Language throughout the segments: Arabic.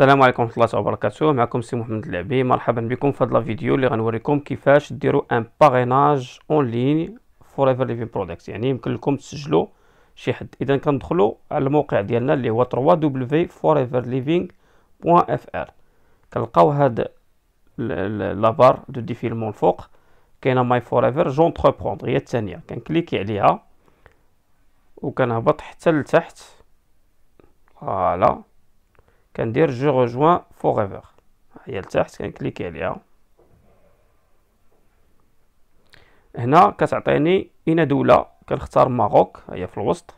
السلام عليكم ورحمه الله وبركاته معكم سي محمد العبي مرحبا بكم في هذا الفيديو اللي غنوريكم كيفاش ديروا ان باغيناج اون لين فور ايفر ليفين برودكت يعني يمكن لكم تسجلوا شي حد اذا كندخلوا على الموقع ديالنا اللي هو 3 everlivingfr كنلقاو هاد لابار دو ديفيلمون الفوق كاينه ماي فور ايفر جونتربروندر هي الثانيه كنكليكي عليها وكنهبط حتى لتحت فوالا كندير جو رجوان فوغيفر هي لتحت كنكليكي عليها هنا كتعطيني اين دولة كنختار ماروك هي في الوسط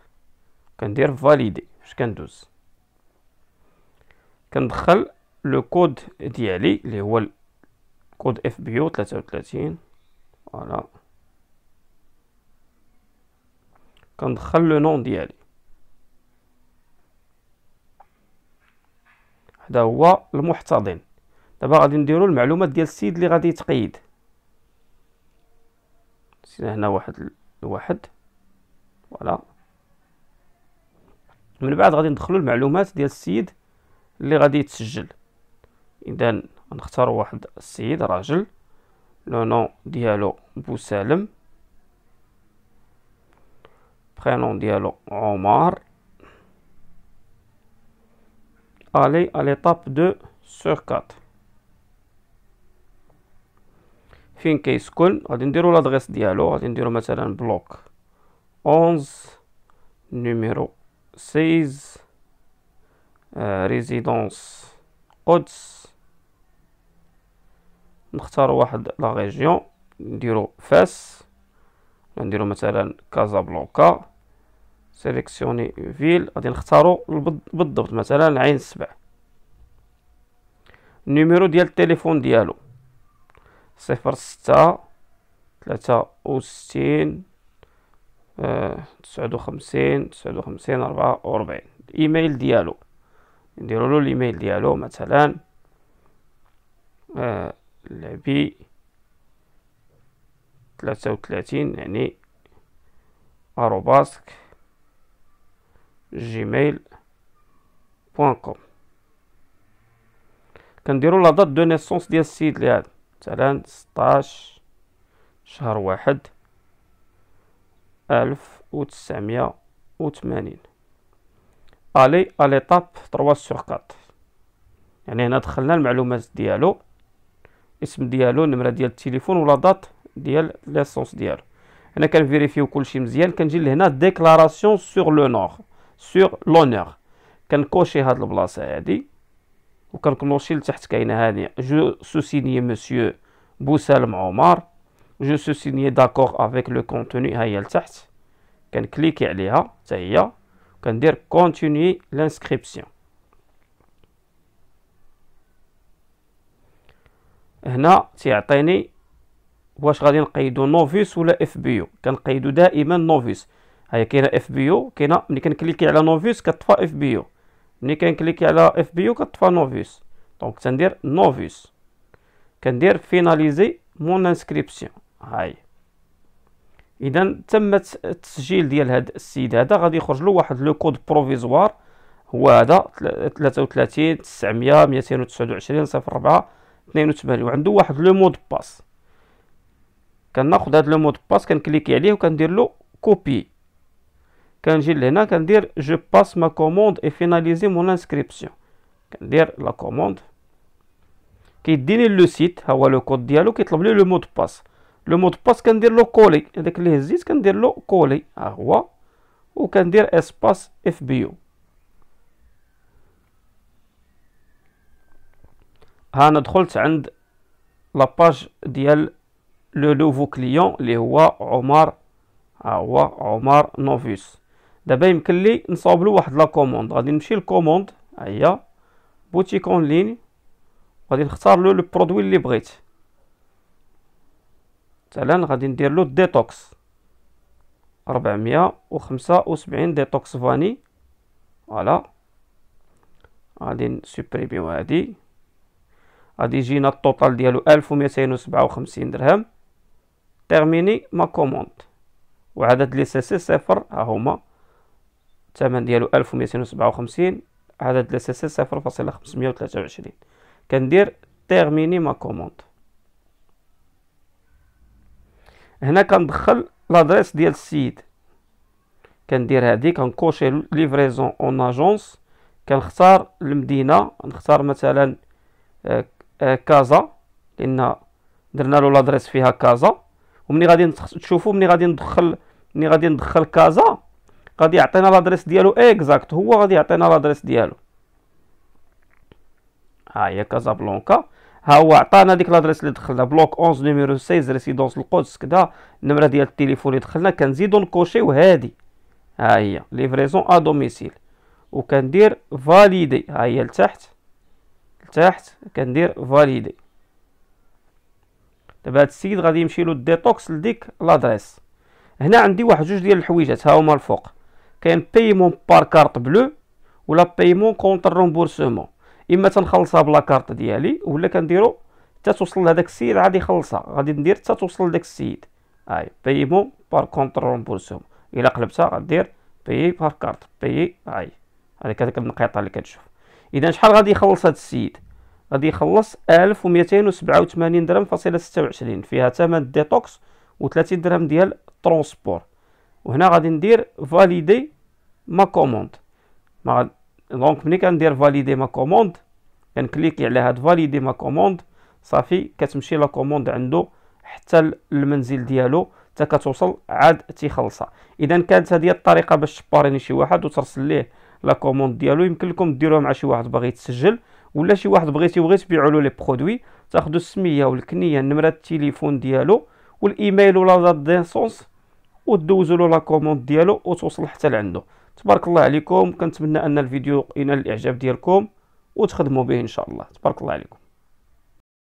كندير فاليدي باش كندوز كندخل لو كود ديالي اللي هو كود اف بيو 33 فوالا كندخل لو نون ديالي واحد هو المحتضن دابا غادي نديرو المعلومات ديال السيد اللي غادي يتقيد سينا هنا واحد لواحد فوالا من بعد غادي ندخلو المعلومات ديال السيد اللي غادي يتسجل اذا غنختار واحد السيد راجل لو نو ديالو بوسالم بخينون ديالو عمر aller à l'étape 2 sur 4 فين كيسكن غادي نديرو لادغيس ديالو غادي نديرو مثلا بلوك 11 نيميرو 16 ريزيدونس قدس نختارو واحد لا ريجيون نديرو فاس نديرو مثلا كازابلانكا سيليكسيوني فيل غادي نختارو بالضبط مثلا العين السبع النيميرو ديال التليفون ديالو صفر ستة ثلاثة وستين آه، تسعود وخمسين تسعود وخمسين ربعة وربعين الايميل ديالو نديرولو الايميل ديالو مثلا آه لعبي ثلاثة وثلاثين يعني أروباسك جيميل بوان كوم كنديرو لا دات دو نيسونس ديال السيد لي هذا مثلا ستاش شهر واحد ألف وتسعمية وثمانين الي الي طاب تروا سور كات يعني هنا دخلنا المعلومات ديالو اسم ديالو النمره ديال التليفون ولا دات ديال ليسونس ديالو هنا كنفيريفيو كلشي مزيان كنجي لهنا ديكلاراسيون سور لو نور سور لونور كنكوشي هاد البلاصه هادي وكنكلوشي لتحت كاينه هاني جو سوسيني مسيو بوسالم عمر جو سوسيني داكور افيك لو كونتوني هي لتحت كنكليكي عليها حتى هي كندير كونتيني لانسكريبسيون هنا تيعطيني واش غادي نقيدو نوفيس ولا اف بيو كنقيدو دائما نوفيس هي كاينه اف بي او كاينه ملي كنكليكي على نوفيس كطفى اف بي او ملي كنكليكي على اف بي او كطفى نوفيس دونك تندير نوفيس كندير فيناليزي مون انسكريبسيون هاي اذا تم التسجيل ديال هاد السيد هذا غادي يخرج له واحد لو كود بروفيزوار هو هذا 33 900 229 04 82 وعنده واحد لو مود باس كناخذ هاد لو مود باس كنكليكي عليه وكندير له كوبي Quand j'ai l'ena, dire je passe ma commande et finalise mon inscription. Quand dire la commande. qui dit le site, avoir le code dialogue, qu'est le mot de passe. Le mot de passe quand dire le collé, déclarez zis quand dire le collé à ou quand dire espace FBU. Ah, nous d'cholte la page d'iel le nouveau client, les quoi Omar, les Omar Novus. دابا يمكن لي نصاوب له واحد لا كوموند غادي نمشي للكوموند ها هي بوتيك اون لين غادي نختار له لو برودوي اللي بغيت مثلا غادي ندير له ديتوكس 475 ديتوكس فاني فوالا غادي نسوبريميو هادي غادي يجينا التوتال ديالو 1257 درهم تيرميني ما كوموند وعدد لي سي سي صفر ها هما الثمن ديالو ألف وميتين وسبعة وخمسين عدد الاس صفر فاصلة خمسمية وتلاتة وعشرين كندير تيرميني ما كوموند هنا كندخل لادريس ديال السيد كندير هادي كنكوشي ليفريزون اون اجونس كنختار المدينه نختار مثلا آه، آه، كازا لان درنا له لادريس فيها كازا ومني غادي تشوفوا مني غادي ندخل مني غادي ندخل كازا غادي يعطينا لادريس ديالو اكزاكت هو غادي يعطينا لادريس ديالو ها هي كازابلانكا ها هو عطانا ديك لادريس اللي دخلنا بلوك 11 نيميرو 16 ريسيدونس القدس كدا النمره ديال التليفون اللي دخلنا كنزيدو نكوشيو هادي ها هي ليفريزون ا دوميسيل وكندير فاليدي ها هي لتحت لتحت كندير فاليدي دابا هاد السيد غادي يمشي له الديتوكس لديك لادريس هنا عندي واحد جوج ديال الحويجات ها هما الفوق كاين بايمون بار كارت بلو ولا بايمون كونتر رومبورسمون اما تنخلصها بلا كارت ديالي ولا كنديرو حتى توصل لهداك السيد غادي يخلصها غادي ندير حتى توصل لداك السيد هاي بايمون بار كونتر رومبورسمون الا قلبتها غدير باي بار كارت باي هاي هذيك هذيك النقيطه اللي كتشوف اذا شحال غادي يخلص هاد السيد غادي يخلص 1287 درهم فاصله 26 فيها ثمن ديتوكس و30 درهم ديال ترونسبور وهنا غادي ندير فاليدي ما كوموند ما دونك ملي كندير فاليدي ما كوموند كنكليكي على هاد فاليدي ما كوموند صافي كتمشي لا كوموند عنده حتى المنزل ديالو حتى كتوصل عاد تيخلصها اذا كانت هذه الطريقه باش تباريني شي واحد وترسل ليه لا كوموند ديالو يمكن لكم ديروها مع شي واحد باغي يتسجل ولا شي واحد بغيتي بغيت تبيعوا له لي برودوي تاخذوا السميه والكنيه نمره التليفون ديالو والايميل ولا لا ديسونس ودوزوا له لا كوموند ديالو وتوصل حتى لعنده تبارك الله عليكم كنتمنى ان الفيديو ينال الاعجاب ديالكم وتخدموا به ان شاء الله تبارك الله عليكم